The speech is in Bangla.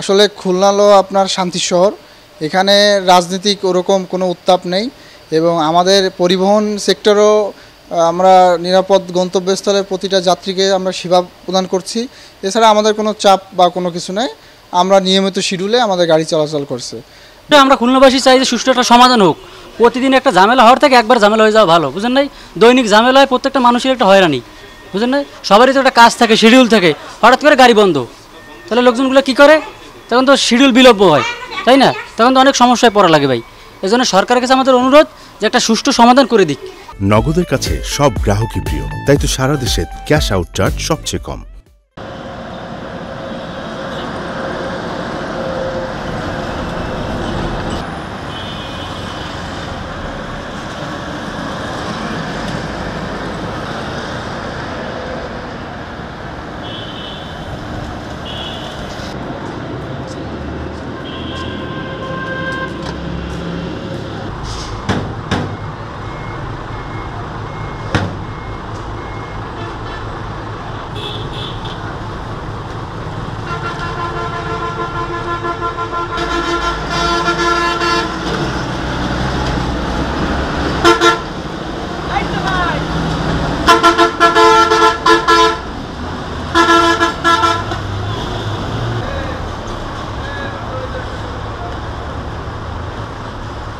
আসলে খুলনা হলো আপনার শান্তি শহর এখানে রাজনীতিক ওরকম কোনো উত্তাপ নেই এবং আমাদের পরিবহন সেক্টরও আমরা নিরাপদ গন্তব্যস্থলে প্রতিটা যাত্রীকে আমরা সেবা প্রদান করছি এছাড়া আমাদের কোনো চাপ বা কোনো কিছু নেই আমরা নিয়মিত শিডিউলে আমাদের গাড়ি চলাচল করছে আমরা খুলনাবাসী চাই যে সুষ্ঠু একটা সমাধান হোক প্রতিদিন একটা ঝামেলা হওয়ার থেকে একবার ঝামেলা হয়ে যাওয়া ভালো বুঝলেন নাই দৈনিক ঝামেলা হয় প্রত্যেকটা মানুষের একটা হয়রানি বুঝলেন নাই সবারই তো একটা কাজ থাকে শিডিউল থাকে হঠাৎ করে গাড়ি বন্ধ তাহলে লোকজনগুলো কি করে তখন তো শিডিউল বিলম্ব হয় তাই না তখন তো অনেক সমস্যায় পড়া লাগে ভাই এই জন্য সরকারের কাছে আমাদের অনুরোধ যে একটা সুষ্ঠু সমাধান করে দিক নগদের কাছে সব গ্রাহকই প্রিয় তাই তো সারা দেশে ক্যাশ আউট চার্জ সবচেয়ে কম